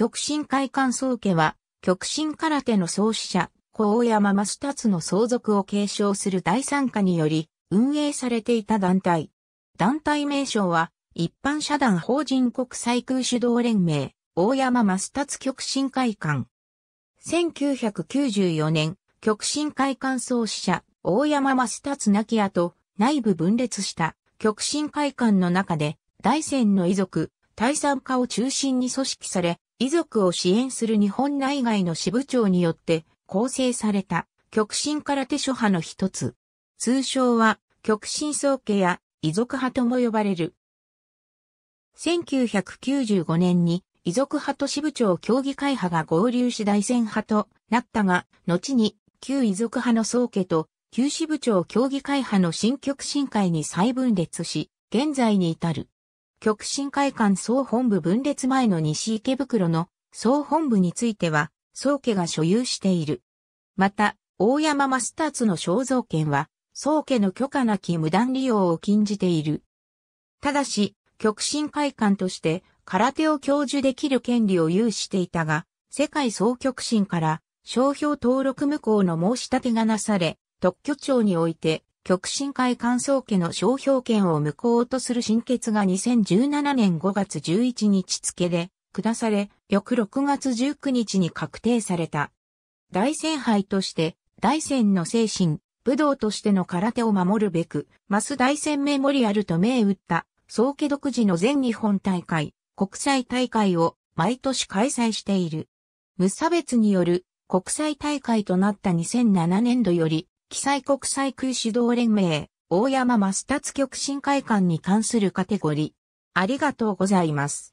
極真会館総家は、極真空手の創始者、高山マスタツの相続を継承する第三課により、運営されていた団体。団体名称は、一般社団法人国際空手道連盟、大山マスタツ極真会館。1994年、極真会館創始者、大山マスタツ亡き後、内部分裂した極真会館の中で、大戦の遺族、大三家を中心に組織され、遺族を支援する日本内外の支部長によって構成された極真空手諸派の一つ。通称は極真宗家や遺族派とも呼ばれる。1995年に遺族派と支部長協議会派が合流し大戦派となったが、後に旧遺族派の宗家と旧支部長協議会派の新極真会に再分裂し、現在に至る。極真会館総本部分裂前の西池袋の総本部については、総家が所有している。また、大山マスターズの肖像権は、総家の許可なき無断利用を禁じている。ただし、極真会館として空手を教授できる権利を有していたが、世界総極真から商標登録無効の申し立てがなされ、特許庁において極真会乾燥家の商標権を無効とする新決が2017年5月11日付で下され、翌6月19日に確定された。大仙杯として、大仙の精神、武道としての空手を守るべく、マス大仙メモリアルと銘打った、総家独自の全日本大会、国際大会を毎年開催している。無差別による国際大会となった2007年度より、記載国際空手道連盟、大山マスタツ極真会館に関するカテゴリー。ありがとうございます。